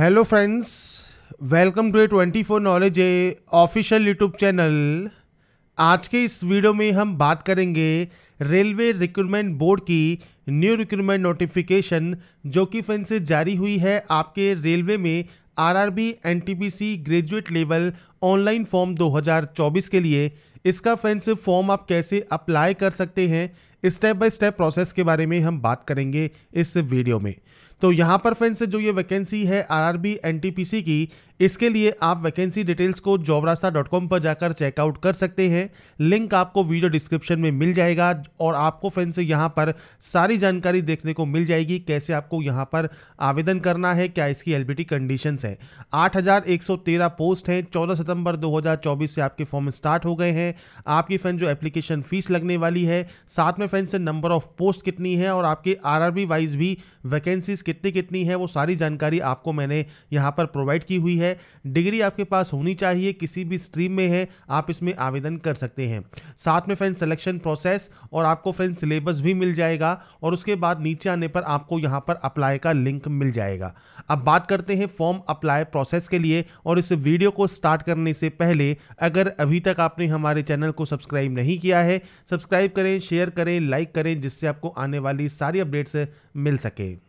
hello friends welcome to A twenty four knowledge A official YouTube channel आज के इस video में हम बात करेंगे रेलवे रिक्रूटमेंट बोर्ड की न्यू रिक्रूटमेंट नोटिफिकेशन जो कि फ्रेंड्स जारी हुई है आपके रेलवे में RRB NTPC graduate level online form 2024 के लिए इसका फ्रेंड्स फॉर्म आप कैसे अप्लाई कर सकते हैं स्टेप बाय स्टेप प्रोसेस के बारे में हम बात करेंगे इस वीडियो में तो यहां पर फ्रेंड्स जो ये वैकेंसी है आरआरबी एनटीपीसी की इसके लिए आप वैकेंसी डिटेल्स को जॉबरास्ता डॉट कॉम पर जाकर चेकआउट कर सकते हैं लिंक आपको वीडियो डिस्क्रिप्शन में मिल जाएगा और आपको फ्रेंड्स यहाँ पर सारी जानकारी देखने को मिल जाएगी कैसे आपको यहाँ पर आवेदन करना है क्या इसकी एल कंडीशन है आठ पोस्ट हैं चौदह सितंबर 2024 से आपके फॉर्म स्टार्ट हो गए हैं आपकी फ्रेंड जो एप्लीकेशन फीस लगने वाली है साथ में फ्रेंड्स नंबर ऑफ पोस्ट कितनी है और आपके बी वाइज भी वैकेंसीज कितनी कितनी है वो सारी जानकारी आपको मैंने यहाँ पर प्रोवाइड की हुई है है डिग्री आपके पास होनी चाहिए किसी भी स्ट्रीम में है आप इसमें आवेदन कर सकते हैं साथ में फ्रेंड सिलेक्शन प्रोसेस और आपको फ्रेंड सिलेबस भी मिल जाएगा और उसके बाद नीचे आने पर आपको यहाँ पर अप्लाई का लिंक मिल जाएगा अब बात करते हैं फॉर्म अप्लाई प्रोसेस के लिए और इस वीडियो को स्टार्ट करने से पहले अगर अभी तक आपने हमारे चैनल को सब्सक्राइब नहीं किया है सब्सक्राइब करें शेयर करें लाइक करें जिससे आपको आने वाली सारी अपडेट्स मिल सकें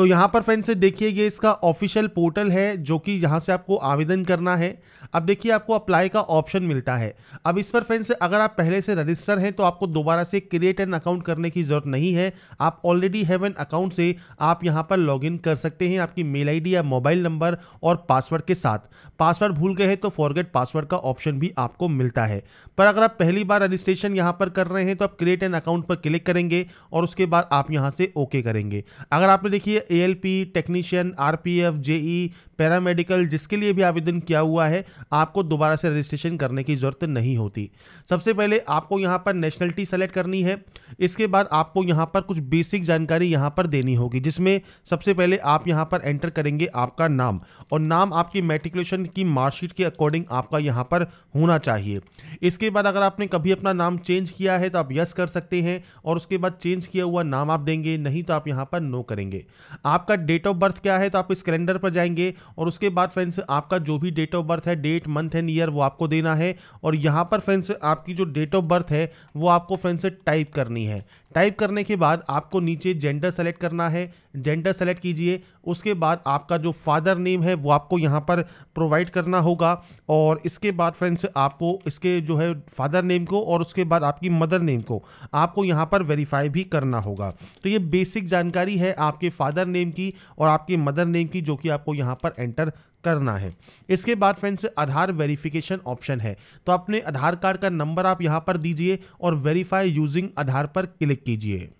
तो यहाँ पर फ्रेंड्स से देखिए ये इसका ऑफिशियल पोर्टल है जो कि यहाँ से आपको आवेदन करना है अब देखिए आपको अप्लाई का ऑप्शन मिलता है अब इस पर फ्रेंड्स से अगर आप पहले से रजिस्टर हैं तो आपको दोबारा से क्रिएट एन अकाउंट करने की ज़रूरत नहीं है आप ऑलरेडी हैव एन अकाउंट से आप यहाँ पर लॉग कर सकते हैं आपकी मेल आई या मोबाइल नंबर और पासवर्ड के साथ पासवर्ड भूल गए हैं तो फॉरगेट पासवर्ड का ऑप्शन भी आपको मिलता है पर अगर आप पहली बार रजिस्ट्रेशन यहाँ पर कर रहे हैं तो आप क्रिएट एन अकाउंट पर क्लिक करेंगे और उसके बाद आप यहाँ से ओके करेंगे अगर आपने देखिए A L P technician R P F J E paramedical जिसके लिए भी आवेदन किया हुआ है आपको दोबारा से रजिस्ट्रेशन करने की ज़रूरत नहीं होती सबसे पहले आपको यहाँ पर नेशनलिटी सेलेक्ट करनी है इसके बाद आपको यहाँ पर कुछ बेसिक जानकारी यहाँ पर देनी होगी जिसमें सबसे पहले आप यहाँ पर एंटर करेंगे आपका नाम और नाम आपकी मेट्रिकुलेशन की मार्कशीट के अकॉर्डिंग आपका यहाँ पर होना चाहिए इसके बाद अगर आपने कभी अपना नाम चेंज किया है तो आप यस कर सकते हैं और उसके बाद चेंज किया हुआ नाम आप देंगे नहीं तो आप यहाँ पर नो करेंगे आपका डेट ऑफ बर्थ क्या है तो आप इस कैलेंडर पर जाएंगे और उसके बाद फ्रेंड्स आपका जो भी डेट ऑफ बर्थ है डेट मंथ एंड ईयर वो आपको देना है और यहाँ पर फ्रेंड्स आपकी जो डेट ऑफ बर्थ है वो आपको फ्रेंड्स टाइप करनी है टाइप करने के बाद आपको नीचे जेंडर सेलेक्ट करना है जेंडर सेलेक्ट कीजिए उसके बाद आपका जो फादर नेम है वो आपको यहाँ पर प्रोवाइड करना होगा और इसके बाद फ्रेंड्स आपको इसके जो है फादर नेम को और उसके बाद आपकी मदर नेम को आपको यहाँ पर वेरीफाई भी करना होगा तो ये बेसिक जानकारी है आपके फादर नेम की और आपके मदर नेम की जो कि आपको यहाँ पर एंटर करना है इसके बाद फ्रेंड्स आधार वेरिफिकेशन ऑप्शन है तो अपने आधार कार्ड का नंबर आप यहाँ पर दीजिए और वेरीफाई यूजिंग आधार पर क्लिक कीजिए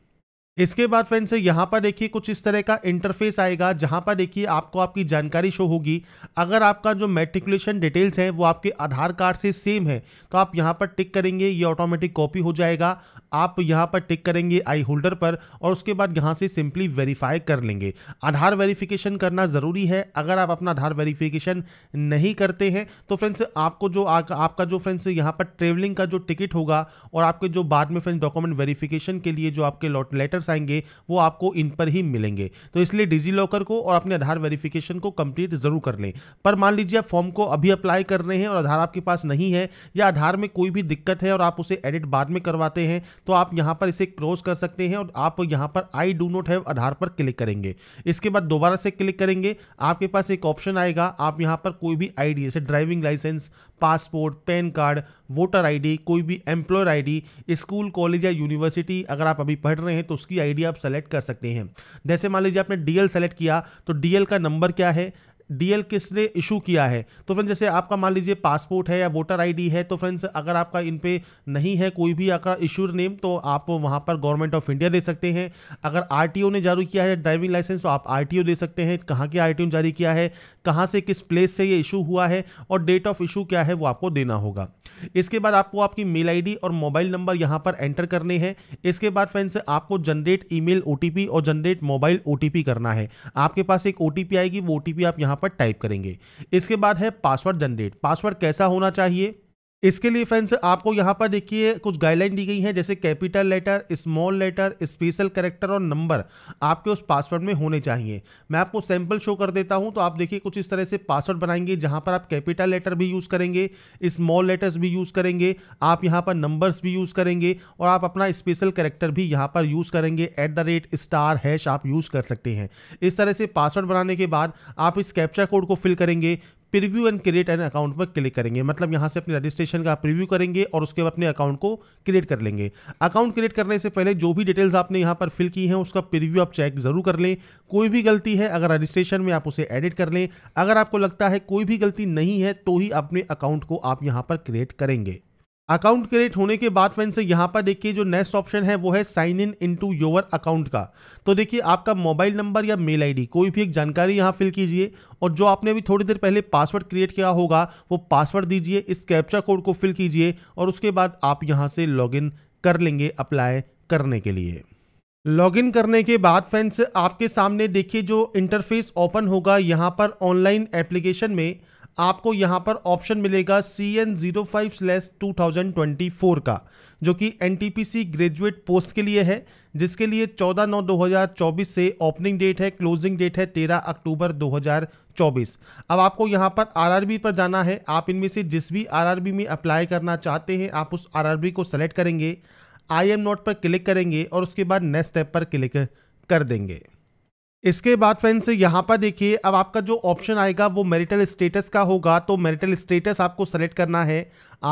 इसके बाद फ्रेंड्स यहाँ पर देखिए कुछ इस तरह का इंटरफेस आएगा जहाँ पर देखिए आपको आपकी जानकारी शो होगी अगर आपका जो मेट्रिकुलेशन डिटेल्स है वो आपके आधार कार्ड से सेम है तो आप यहाँ पर टिक करेंगे ये ऑटोमेटिक कॉपी हो जाएगा आप यहाँ पर टिक करेंगे आई होल्डर पर और उसके बाद यहाँ से सिंपली वेरीफाई कर लेंगे आधार वेरीफिकेशन करना ज़रूरी है अगर आप अपना आधार वेरीफिकेशन नहीं करते हैं तो फ्रेंड्स आपको जो आ, आपका जो फ्रेंड्स यहाँ पर ट्रेवलिंग का जो टिकट होगा और आपके जो बाद में फ्रेंड्स डॉक्यूमेंट वेरीफिकेशन के लिए जो आपके लेटर्स आएंगे वो आपको इन पर ही मिलेंगे तो इसलिए डिजी लॉकर को और अपने आधार वेरिफिकेशन को कंप्लीट जरूर कर लें पर मान लीजिए आप फॉर्म को अभी अप्लाई कर रहे हैं और आधार आपके पास नहीं है या आधार में कोई भी दिक्कत है और आप उसे एडिट बाद में करवाते हैं तो आप यहां पर इसे क्रॉस कर सकते हैं और आप यहां पर I do not have Aadhaar पर क्लिक करेंगे इसके बाद दोबारा से क्लिक करेंगे आपके पास एक ऑप्शन आएगा आप यहां पर कोई भी आई जैसे driving licence passport PAN card voter ID कोई भी एम्प्लॉयर आईडी स्कूल कॉलेज या यूनिवर्सिटी अगर आप अभी पढ़ रहे हैं तो उसके उसकी आईडी आप सेलेक्ट कर सकते हैं जैसे मान लीजिए आपने डीएल सेलेक्ट किया तो डीएल का नंबर क्या है डीएल किसने इशू किया है तो फ्रेंड्स जैसे आपका मान लीजिए पासपोर्ट है या वोटर आईडी है तो फ्रेंड्स अगर आपका इन पे नहीं है कोई भी आपका इशूर नेम तो आप वहाँ पर गवर्नमेंट ऑफ इंडिया दे सकते हैं अगर आरटीओ ने जारी किया है ड्राइविंग लाइसेंस तो आप आरटीओ दे सकते हैं कहाँ के आर ने जारी किया है कहाँ से किस प्लेस से ये इशू हुआ है और डेट ऑफ इशू क्या है वो आपको देना होगा इसके बाद आपको आपकी मेल आई और मोबाइल नंबर यहाँ पर एंटर करने हैं इसके बाद फ्रेंड्स आपको जनरेट ई मेल और जनरेट मोबाइल ओ करना है आपके पास एक ओ आएगी वो ओ आप यहाँ पर टाइप करेंगे इसके बाद है पासवर्ड जनरेट पासवर्ड कैसा होना चाहिए इसके लिए फ्रेंड्स आपको यहाँ पर देखिए कुछ गाइडलाइन दी गई है जैसे capital letter small letter special character और नंबर आपके उस पासवर्ड में होने चाहिए मैं आपको सैंपल शो कर देता हूँ तो आप देखिए कुछ इस तरह से पासवर्ड बनाएंगे जहाँ पर आप कैपिटल लेटर भी यूज़ करेंगे स्मॉल लेटर्स भी यूज़ करेंगे आप यहाँ पर नंबर्स भी यूज़ करेंगे और आप अपना स्पेशल करेक्टर भी यहाँ पर यूज़ करेंगे at the rate star hash आप यूज़ कर सकते हैं इस तरह से पासवर्ड बनाने के बाद आप इस कैप्चा कोड को फिल करेंगे preview and create an account पर क्लिक करेंगे मतलब यहाँ से अपने रजिस्ट्रेशन का प्रीव्यू करेंगे और उसके बाद अपने अकाउंट को क्रिएट कर लेंगे अकाउंट क्रिएट करने से पहले जो भी डिटेल्स आपने यहाँ पर फिल की हैं उसका प्रीव्यू आप चेक ज़रूर कर लें कोई भी गलती है अगर रजिस्ट्रेशन में आप उसे एडिट कर लें अगर आपको लगता है कोई भी गलती नहीं है तो ही अपने अकाउंट को आप यहाँ पर क्रिएट करेंगे अकाउंट क्रिएट होने के बाद फ्रेंड्स यहाँ पर देखिए जो नेक्स्ट ऑप्शन है वो है sign in into your account का तो देखिए आपका मोबाइल नंबर या मेल आईडी कोई भी एक जानकारी यहाँ फिल कीजिए और जो आपने अभी थोड़ी देर पहले पासवर्ड क्रिएट किया होगा वो पासवर्ड दीजिए इस कैप्चा कोड को फिल कीजिए और उसके बाद आप यहाँ से इन कर लेंगे अप्लाई करने के लिए लॉगिन करने के बाद फ्रेंड्स आपके सामने देखिए जो इंटरफेस ओपन होगा यहाँ पर ऑनलाइन एप्लीकेशन में आपको यहाँ पर ऑप्शन मिलेगा C N zero five slash two thousand twenty four का जो कि N T P C graduate post के लिए है जिसके लिए चौदह नौ दो हज़ार चौबीस से ओपनिंग डेट है क्लोजिंग डेट है तेरह अक्टूबर दो हज़ार चौबीस अब आपको यहाँ पर आरआरबी पर जाना है आप इनमें से जिस भी आरआरबी में अप्लाई करना चाहते हैं आप उस बी को सेलेक्ट करेंगे आई एम नोट पर क्लिक करेंगे और उसके बाद नेक्स्ट स्टेप पर क्लिक कर देंगे इसके बाद फ्रेंड्स यहाँ पर देखिए अब आपका जो ऑप्शन आएगा वो मैरिटल स्टेटस का होगा तो मैरिटल स्टेटस आपको सेलेक्ट करना है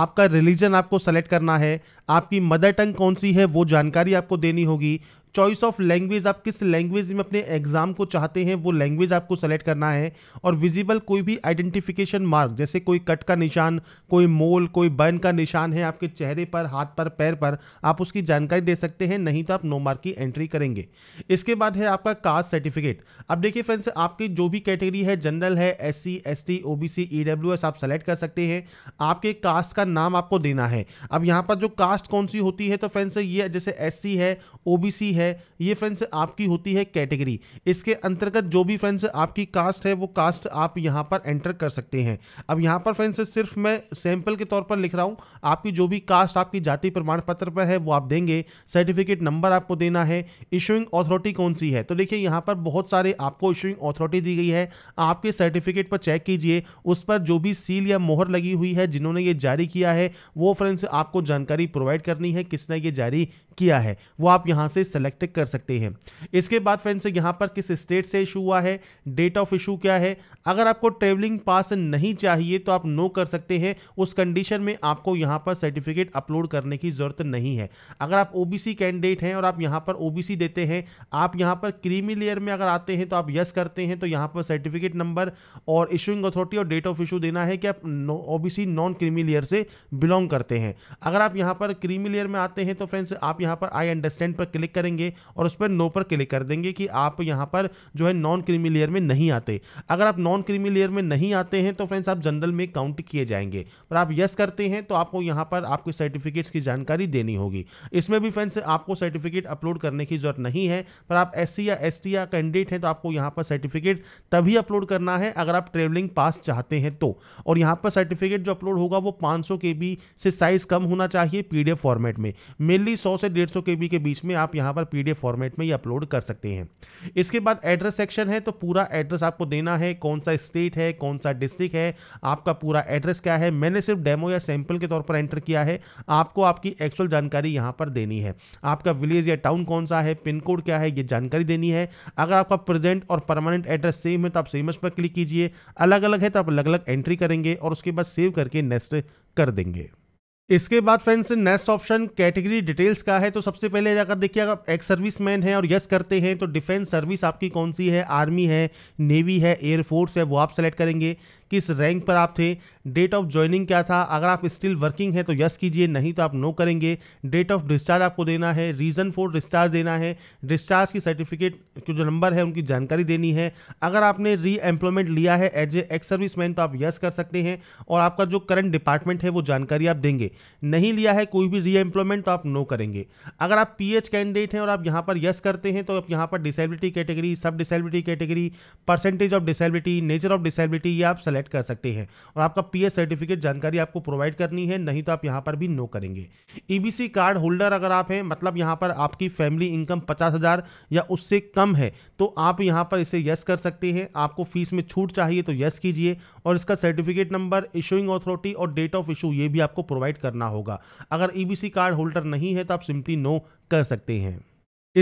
आपका रिलीजन आपको सेलेक्ट करना है आपकी मदर टंग कौन सी है वो जानकारी आपको देनी होगी चॉइस ऑफ लैंग्वेज आप किस लैंग्वेज में अपने एग्जाम को चाहते हैं वो लैंग्वेज आपको सेलेक्ट करना है और विजिबल कोई भी आइडेंटिफिकेशन मार्क जैसे कोई कट का निशान कोई मोल कोई बर्न का निशान है आपके चेहरे पर हाथ पर पैर पर आप उसकी जानकारी दे सकते हैं नहीं तो आप नो मार्क की एंट्री करेंगे इसके बाद है आपका कास्ट सर्टिफिकेट अब देखिए फ्रेंड्स आपकी जो भी कैटेगरी है जनरल है S C S T O B C E W S आप सेलेक्ट कर सकते हैं आपके कास्ट का नाम आपको देना है अब यहाँ पर जो कास्ट कौन सी होती है तो फ्रेंड्स ये जैसे एस सी है ओ बी सी है है ये फ्रेंड्स आपकी होती है कैटेगरी इसके अंतर्गत जो भी फ्रेंड्स आपकी कास्ट है वो कास्ट आप यहाँ पर एंटर कर सकते हैं अब यहाँ पर फ्रेंड्स सिर्फ मैं सैंपल के तौर पर लिख रहा हूँ आपकी जो भी कास्ट आपकी जाति प्रमाण पत्र पर है वो आप देंगे सर्टिफिकेट नंबर आपको देना है इशूइंग अथॉरिटी कौन सी है तो देखिए यहाँ पर बहुत सारे आपको इशूइंग अथॉरिटी दी गई है आपके सर्टिफिकेट पर चेक कीजिए उस पर जो भी सील या मोहर लगी हुई है जिन्होंने ये जारी किया है वो फ्रेंड्स आपको जानकारी प्रोवाइड करनी है किसने ये जारी किया है वो आप यहाँ से सेलेक्ट कर सकते हैं इसके बाद फ्रेंड्स यहाँ पर किस स्टेट से इशू हुआ है डेट ऑफ इशू क्या है अगर आपको ट्रेवलिंग पास नहीं चाहिए तो आप नो कर सकते हैं उस कंडीशन में आपको यहाँ पर सर्टिफिकेट अपलोड करने की ज़रूरत नहीं है अगर आप ओबीसी कैंडिडेट हैं और आप यहाँ पर ओबीसी देते हैं आप यहाँ पर क्रीमी लेयर में अगर आते हैं तो आप यस करते हैं तो यहाँ पर सर्टिफिकेट नंबर और इशूइंग अथॉरिटी और डेट ऑफ इशू देना है कि आप ओबीसी नॉन क्रीमी लेयर से बिलोंग करते हैं अगर आप यहाँ पर क्रीमी लेयर में आते हैं तो फ्रेंड्स आप यहाँ पर आई अंडरस्टैंड पर क्लिक करेंगे और उस पर नो पर क्लिक कर देंगे कि आप यहाँ पर जो है नॉन क्रीमी लेयर में नहीं आते अगर आप नॉन क्रीमी लेयर में नहीं आते हैं तो फ्रेंड्स आप जनरल में काउंट किए जाएंगे पर आप यस करते हैं तो आपको यहाँ पर आपके सर्टिफिकेट्स की जानकारी देनी होगी इसमें भी फ्रेंड्स आपको सर्टिफिकेट अपलोड करने की जरूरत नहीं है पर आप एस या एस या कैंडिडेट हैं तो आपको यहाँ पर सर्टिफिकेट तभी अपलोड करना है अगर आप ट्रेवलिंग पास चाहते हैं तो और यहाँ पर सर्टिफिकेट जो अपलोड होगा वो पाँच सौ से साइज कम होना चाहिए पी फॉर्मेट में मेनली सौ से डेढ़ सौ के बी के बीच में आप यहाँ पर पी फॉर्मेट में ही अपलोड कर सकते हैं इसके बाद एड्रेस सेक्शन है तो पूरा एड्रेस आपको देना है कौन सा स्टेट है कौन सा डिस्ट्रिक्ट है आपका पूरा एड्रेस क्या है मैंने सिर्फ डेमो या सैम्पल के तौर पर एंटर किया है आपको आपकी एक्चुअल जानकारी यहाँ पर देनी है आपका विलेज या टाउन कौन सा है पिन कोड क्या है ये जानकारी देनी है अगर आपका प्रेजेंट और परमानेंट एड्रेस सेम है तो आप सेम पर क्लिक कीजिए अलग अलग है तो आप अलग अलग एंट्री करेंगे और उसके बाद सेव करके नेक्स्ट कर देंगे इसके बाद friends next option category details का है तो सबसे पहले अगर देखिए अगर एक्स सर्विस मैन है और यस करते हैं तो डिफेंस सर्विस आपकी कौन सी है आर्मी है नेवी है एयरफोर्स है वो आप सेलेक्ट करेंगे किस रैंक पर आप थे डेट ऑफ ज्वाइनिंग क्या था अगर आप स्टिल वर्किंग है तो यस कीजिए नहीं तो आप नो करेंगे डेट ऑफ डिस्चार्ज आपको देना है रीज़न फॉर डिस्चार्ज देना है डिस्चार्ज की सर्टिफिकेट की जो नंबर है उनकी जानकारी देनी है अगर आपने री एम्प्लॉयमेंट लिया है as a ex serviceman तो आप यस कर सकते हैं और आपका जो करंट डिपार्टमेंट है वो जानकारी आप देंगे नहीं लिया है कोई भी री एम्प्लॉयमेंट तो आप नो करेंगे अगर आप पी कैंडिडेट हैं और आप यहाँ पर यस करते हैं तो आप यहाँ पर disability category sub disability category percentage of disability nature of disability ये आप सेलेक्ट सेलेक्ट कर सकते हैं और आपका पी सर्टिफिकेट जानकारी आपको प्रोवाइड करनी है नहीं तो आप यहाँ पर भी नो करेंगे ई कार्ड होल्डर अगर आप हैं मतलब यहाँ पर आपकी फैमिली इनकम पचास या उससे कम है तो आप यहाँ पर इसे यस कर सकते हैं आपको फीस में छूट चाहिए तो यस कीजिए और इसका सर्टिफिकेट नंबर इशूइंग अथॉरिटी और डेट ऑफ इशू ये भी आपको प्रोवाइड करना होगा अगर ईबीसी कार्ड होल्डर नहीं है तो आप सिंपली नो कर सकते हैं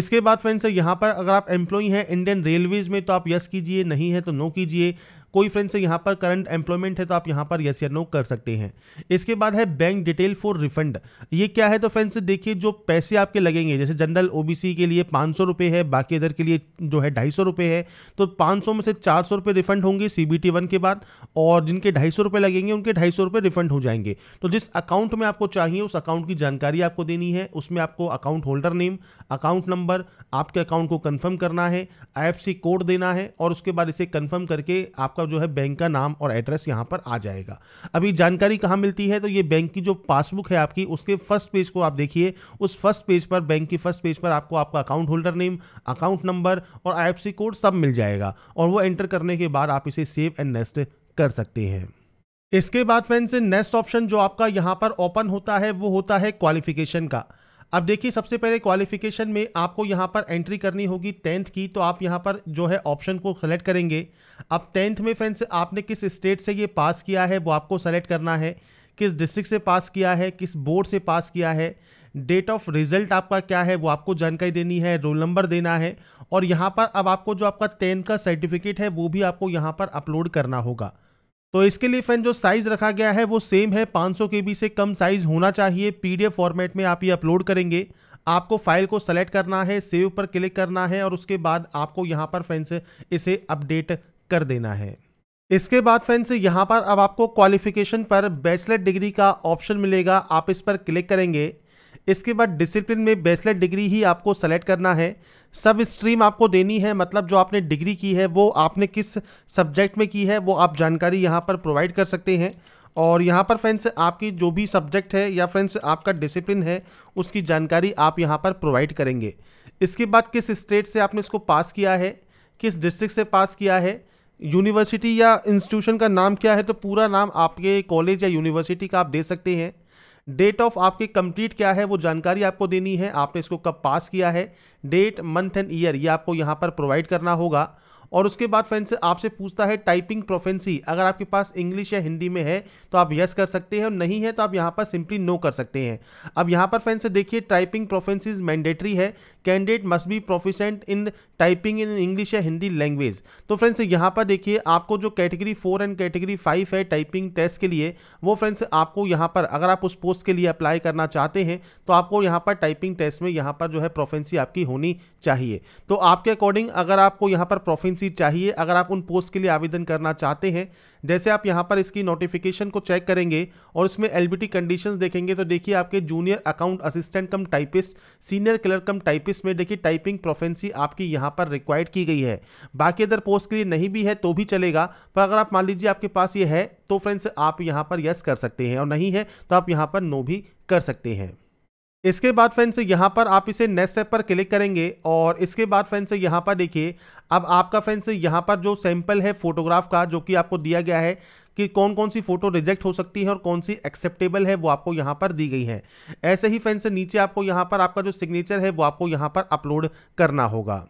इसके बाद फ्रेंड्स यहाँ पर अगर आप एम्प्लॉई हैं इंडियन रेलवेज में तो आप यस कीजिए नहीं है तो नो कीजिए कोई फ्रेंड से यहाँ पर करंट एम्प्लॉयमेंट है तो आप यहाँ पर यस या नो कर सकते हैं इसके बाद है बैंक डिटेल फॉर रिफंड ये क्या है तो फ्रेंड्स देखिए जो पैसे आपके लगेंगे जैसे जनरल ओबीसी के लिए पाँच सौ है बाकी अदर के लिए जो है ढाई सौ है तो पाँच सौ में से चार सौ रिफंड होंगे सी बी वन के बाद और जिनके ढाई सौ लगेंगे उनके ढाई सौ रिफंड हो जाएंगे तो जिस अकाउंट में आपको चाहिए उस अकाउंट की जानकारी आपको देनी है उसमें आपको account holder name account number आपके अकाउंट को कन्फर्म करना है आई कोड देना है और उसके बाद इसे कन्फर्म करके आपका और जो है बैंक का नाम और एड्रेस यहाँ पर आ जाएगा अभी जानकारी कहाँ मिलती है तो ये बैंक की जो पासबुक है आपकी उसके फर्स्ट पेज को आप देखिए उस फर्स्ट पेज पर बैंक की फर्स्ट पेज पर आपको आपका account holder name account number और आई कोड सब मिल जाएगा और वो एंटर करने के बाद आप इसे सेव एंड नेस्ट कर सकते हैं इसके बाद फ्रेंड्स नेक्स्ट ऑप्शन जो आपका यहां पर ओपन होता है वो होता है क्वालिफिकेशन का अब देखिए सबसे पहले क्वालिफिकेशन में आपको यहाँ पर एंट्री करनी होगी टेंथ की तो आप यहाँ पर जो है ऑप्शन को सेलेक्ट करेंगे अब टेंथ में फ्रेंड्स आपने किस स्टेट से ये पास किया है वो आपको सेलेक्ट करना है किस डिस्ट्रिक्ट से पास किया है किस बोर्ड से पास किया है डेट ऑफ रिजल्ट आपका क्या है वो आपको जानकारी देनी है रोल नंबर देना है और यहाँ पर अब आपको जो आपका टेंथ का सर्टिफिकेट है वो भी आपको यहाँ पर अपलोड करना होगा तो इसके लिए फ्रेंड जो साइज रखा गया है वो सेम है 500 के से कम साइज होना चाहिए पीडीएफ फॉर्मेट में आप ये अपलोड करेंगे आपको फाइल को सेलेक्ट करना है सेव पर क्लिक करना है और उसके बाद आपको यहाँ पर फ्रेंड्स इसे अपडेट कर देना है इसके बाद फ्रेंड्स यहाँ पर अब आपको क्वालिफिकेशन पर बैचलर डिग्री का ऑप्शन मिलेगा आप इस पर क्लिक करेंगे इसके बाद डिसिप्लिन में बैचलर डिग्री ही आपको सेलेक्ट करना है सब स्ट्रीम आपको देनी है मतलब जो आपने डिग्री की है वो आपने किस सब्जेक्ट में की है वो आप जानकारी यहाँ पर प्रोवाइड कर सकते हैं और यहाँ पर फ्रेंड्स आपकी जो भी सब्जेक्ट है या फ्रेंड्स आपका डिसिप्लिन है उसकी जानकारी आप यहाँ पर प्रोवाइड करेंगे इसके बाद किस स्टेट से आपने इसको पास किया है किस डिस्ट्रिक्ट से पास किया है यूनिवर्सिटी या इंस्टीट्यूशन का नाम क्या है तो पूरा नाम आपके कॉलेज या यूनिवर्सिटी का आप दे सकते हैं डेट ऑफ आपकी कंप्लीट क्या है वो जानकारी आपको देनी है आपने इसको कब पास किया है डेट मंथ एंड ईयर ये आपको यहाँ पर प्रोवाइड करना होगा और उसके बाद फ्रेंड्स आपसे पूछता है टाइपिंग प्रोफेंसी अगर आपके पास इंग्लिश या हिंदी में है तो आप यस कर सकते हैं और नहीं है तो आप यहाँ पर सिंपली नो कर सकते हैं अब यहाँ पर फ्रेंड्स देखिए टाइपिंग प्रोफेंसीज मैंडेटरी है candidate must be proficient in typing in English या हिंदी लैंग्वेज तो फ्रेंड्स यहाँ पर देखिए आपको जो category four and category five है टाइपिंग टेस्ट के लिए वो फ्रेंड्स आपको यहाँ पर अगर आप उस पोस्ट के लिए अप्लाई करना चाहते हैं तो आपको यहाँ पर टाइपिंग टेस्ट में यहाँ पर जो है प्रोफेंसी आपकी होनी चाहिए तो आपके अकॉर्डिंग अगर आपको यहाँ पर प्रोफेंसी वैकेंसी चाहिए अगर आप उन पोस्ट के लिए आवेदन करना चाहते हैं जैसे आप यहाँ पर इसकी नोटिफिकेशन को चेक करेंगे और इसमें एल बी कंडीशन देखेंगे तो देखिए आपके junior account assistant cum typist senior clerk cum typist में देखिए टाइपिंग प्रोफेंसी आपकी यहाँ पर रिक्वायर्ड की गई है बाकी अदर पोस्ट के लिए नहीं भी है तो भी चलेगा पर अगर आप मान लीजिए आपके पास ये है तो फ्रेंड्स आप यहाँ पर यस कर सकते हैं और नहीं है तो आप यहाँ पर नो भी कर सकते हैं इसके बाद फ्रेंड्स यहाँ पर आप इसे नेक्स्ट स्टेप पर क्लिक करेंगे और इसके बाद फ्रेंड्स यहाँ पर देखिए अब आपका फ्रेंड्स यहाँ पर जो सैंपल है फोटोग्राफ का जो कि आपको दिया गया है कि कौन कौन सी फोटो रिजेक्ट हो सकती है और कौन सी एक्सेप्टेबल है वो आपको यहाँ पर दी गई है ऐसे ही फ्रेंड्स नीचे आपको यहाँ पर आपका जो सिग्नेचर है वो आपको यहाँ पर अपलोड करना होगा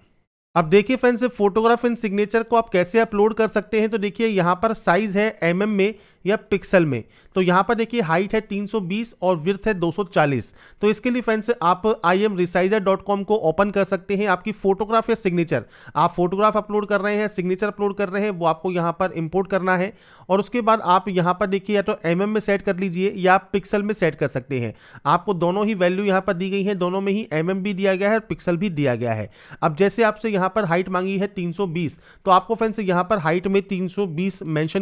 अब देखिए फ्रेंड्स फोटोग्राफ इन सिग्नेचर को आप कैसे अपलोड कर सकते हैं तो देखिए यहाँ पर साइज़ है एम mm में या पिक्सल में तो यहाँ पर देखिए हाइट है 320 और विर्थ है 240 तो इसके लिए फ्रेंड्स आप I M resizer dot com को ओपन कर सकते हैं आपकी फोटोग्राफ या सिग्नेचर आप फोटोग्राफ अपलोड कर रहे हैं सिग्नेचर अपलोड कर रहे हैं वो आपको यहाँ पर इंपोर्ट करना है और उसके बाद आप यहाँ पर देखिए या तो एम mm में सेट कर लीजिए या पिक्सल में सेट कर सकते हैं आपको दोनों ही वैल्यू यहाँ पर दी गई है दोनों में ही एम mm भी दिया गया है और पिक्सल भी दिया गया है अब जैसे आपसे यहाँ पर हाइट मांगी है तीन तो आपको फ्रेंड्स यहाँ पर हाइट में तीन सौ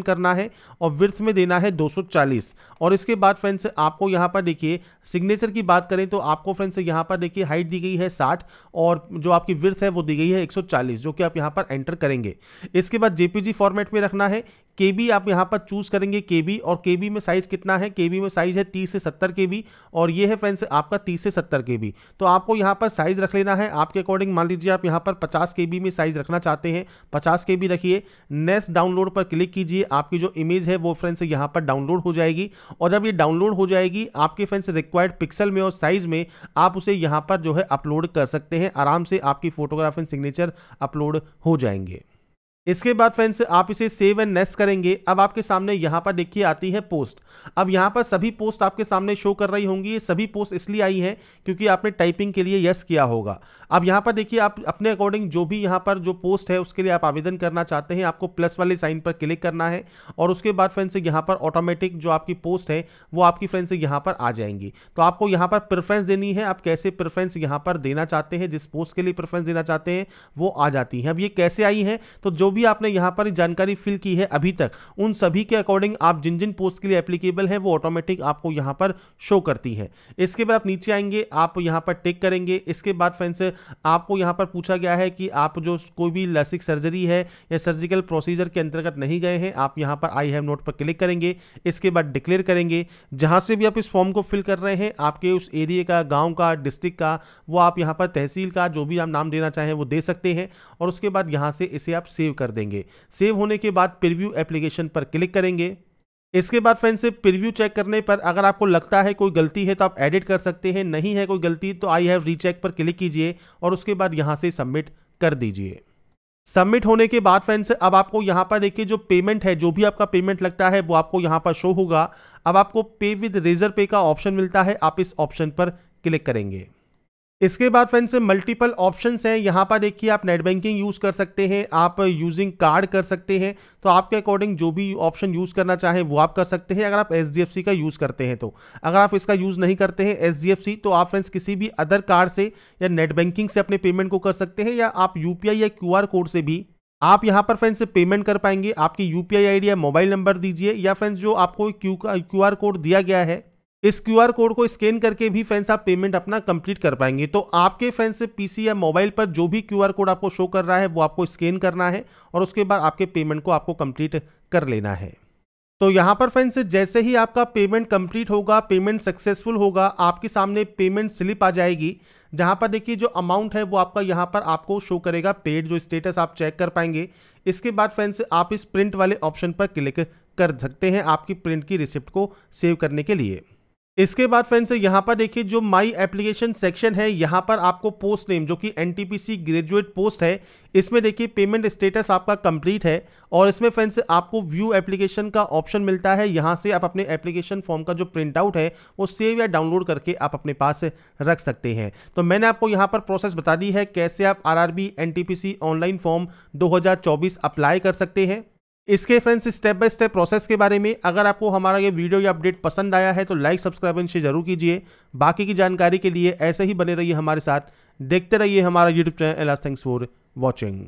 करना है और विर्थ में हमें देना है 240 और इसके बाद फ्रेंड्स आपको यहाँ पर देखिए सिग्नेचर की बात करें तो आपको फ्रेंड्स यहाँ पर देखिए हाइट दी गई है 60 और जो आपकी विर्थ है वो दी गई है 140 जो कि आप यहाँ पर एंटर करेंगे इसके बाद जेपीजी फॉर्मेट में रखना है के बी आप यहाँ पर चूज करेंगे के बी और के बी में साइज कितना है के बी में साइज है तीस से सत्तर के बी और ये है फ्रेंड्स आपका तीस से सत्तर के बी तो आपको यहाँ पर साइज रख लेना है आपके अकॉर्डिंग मान लीजिए आप यहाँ पर पचास के बी में साइज रखना चाहते हैं पचास के बी रखिए नेक्स्ट डाउनलोड पर क्लिक कीजिए आपकी जो इमेज है वो फ्रेंड्स यहाँ पर डाउनलोड हो जाएगी और जब ये डाउनलोड हो जाएगी आपके फ्रेंड्स रिक्वायर्ड पिक्सल में और साइज में आप उसे यहाँ पर जो है अपलोड कर सकते हैं आराम से आपकी फोटोग्राफ एंड सिग्नेचर अपलोड हो जाएंगे इसके बाद फ्रेंड्स आप इसे सेव एंड नेस्ट करेंगे अब आपके सामने यहाँ पर देखिए आती है पोस्ट अब यहाँ पर सभी पोस्ट आपके सामने शो कर रही होंगी ये सभी पोस्ट इसलिए आई है क्योंकि आपने टाइपिंग के लिए यस किया होगा अब यहाँ पर देखिए आप अपने अकॉर्डिंग जो भी यहाँ पर जो पोस्ट है उसके लिए आप आवेदन करना चाहते हैं आपको प्लस वाले साइन पर क्लिक करना है और उसके बाद फ्रेंड्स यहाँ पर ऑटोमेटिक जो आपकी पोस्ट है वो आपकी फ्रेंड्स यहाँ पर आ जाएंगी तो आपको यहाँ पर प्रेफरेंस देनी है आप कैसे प्रेफरेंस यहाँ पर देना चाहते हैं जिस पोस्ट के लिए प्रेफरेंस देना चाहते हैं वो आ जाती है अब ये कैसे आई है तो जो भी आपने यहाँ पर जानकारी फिल की है अभी तक उन सभी के अकॉर्डिंग आप जिन जिन पोस्ट के लिए एप्लीकेबल है वो ऑटोमेटिक आपको यहाँ पर शो करती है इसके बाद आप नीचे आएंगे आप यहाँ पर टिक करेंगे इसके बाद फ्रेंड्स आपको यहाँ पर पूछा गया है कि आप जो कोई भी लसिक सर्जरी है या सर्जिकल प्रोसीजर के अंतर्गत नहीं गए हैं आप यहाँ पर आई हैव नोट पर क्लिक करेंगे इसके बाद डिक्लेयर करेंगे जहाँ से भी आप इस फॉर्म को फिल कर रहे हैं आपके उस एरिए का गाँव का डिस्ट्रिक्ट का वो आप यहाँ पर तहसील का जो भी आप नाम देना चाहें वो दे सकते हैं और उसके बाद यहाँ से इसे आप सेव कर कर देंगे सेव होने के बाद प्रिव्यू एप्लीकेशन पर क्लिक करेंगे इसके बाद फ्रेंड से प्रिव्यू चेक करने पर अगर आपको लगता है कोई गलती है तो आप एडिट कर सकते हैं नहीं है कोई गलती तो आई हैव रीचेक पर क्लिक कीजिए और उसके बाद यहाँ से सबमिट कर दीजिए सबमिट होने के बाद फ्रेंड्स अब आपको यहाँ पर देखिए जो पेमेंट है जो भी आपका पेमेंट लगता है वो आपको यहाँ पर शो होगा अब आपको पे विद रेजर पे का ऑप्शन मिलता है आप इस ऑप्शन पर क्लिक करेंगे इसके बाद फ्रेंड्स मल्टीपल ऑप्शन हैं यहाँ पर देखिए आप नेट बैंकिंग यूज़ कर सकते हैं आप यूजिंग कार्ड कर सकते हैं तो आपके अकॉर्डिंग जो भी ऑप्शन यूज़ करना चाहे वो आप कर सकते हैं अगर आप एच का यूज़ करते हैं तो अगर आप इसका यूज़ नहीं करते हैं एच तो आप फ्रेंड्स किसी भी अदर कार्ड से या नेट बैंकिंग से अपने पेमेंट को कर सकते हैं या आप यू या क्यू कोड से भी आप यहां पर फ्रेंड्स पेमेंट कर पाएंगे आपकी यू पी या मोबाइल नंबर दीजिए या फ्रेंड्स जो आपको क्यू क्यू कोड दिया गया है इस क्यूआर कोड को स्कैन करके भी फ्रेंड्स आप पेमेंट अपना कंप्लीट कर पाएंगे तो आपके फ्रेंड्स पीसी या मोबाइल पर जो भी क्यूआर कोड आपको शो कर रहा है वो आपको स्कैन करना है और उसके बाद आपके पेमेंट को आपको कंप्लीट कर लेना है तो यहाँ पर फ्रेंड्स जैसे ही आपका पेमेंट कंप्लीट होगा पेमेंट सक्सेसफुल होगा आपके सामने पेमेंट स्लिप आ जाएगी जहाँ पर देखिए जो अमाउंट है वो आपका यहाँ पर आपको शो करेगा पेड जो स्टेटस आप चेक कर पाएंगे इसके बाद फ्रेंड्स आप इस प्रिंट वाले ऑप्शन पर क्लिक कर सकते हैं आपकी प्रिंट की रिसिप्ट को सेव करने के लिए इसके बाद फ्रेंड्स यहाँ पर देखिए जो माय एप्लीकेशन सेक्शन है यहाँ पर आपको पोस्ट नेम जो कि एनटीपीसी ग्रेजुएट पोस्ट है इसमें देखिए पेमेंट स्टेटस आपका कंप्लीट है और इसमें फ्रेंड्स आपको व्यू एप्लीकेशन का ऑप्शन मिलता है यहाँ से आप अपने एप्लीकेशन फॉर्म का जो प्रिंट आउट है वो सेव या डाउनलोड करके आप अपने पास रख सकते हैं तो मैंने आपको यहाँ पर प्रोसेस बता दी है कैसे आप R R online form to apply कर सकते हैं इसके friends step by step process के बारे में अगर आपको हमारा ये वीडियो या अपडेट पसंद आया है तो लाइक सब्सक्राइब इनसे शेयर जरूर कीजिए बाकी की जानकारी के लिए ऐसे ही बने रहिए हमारे साथ देखते रहिए हमारा YouTube channel thanks for watching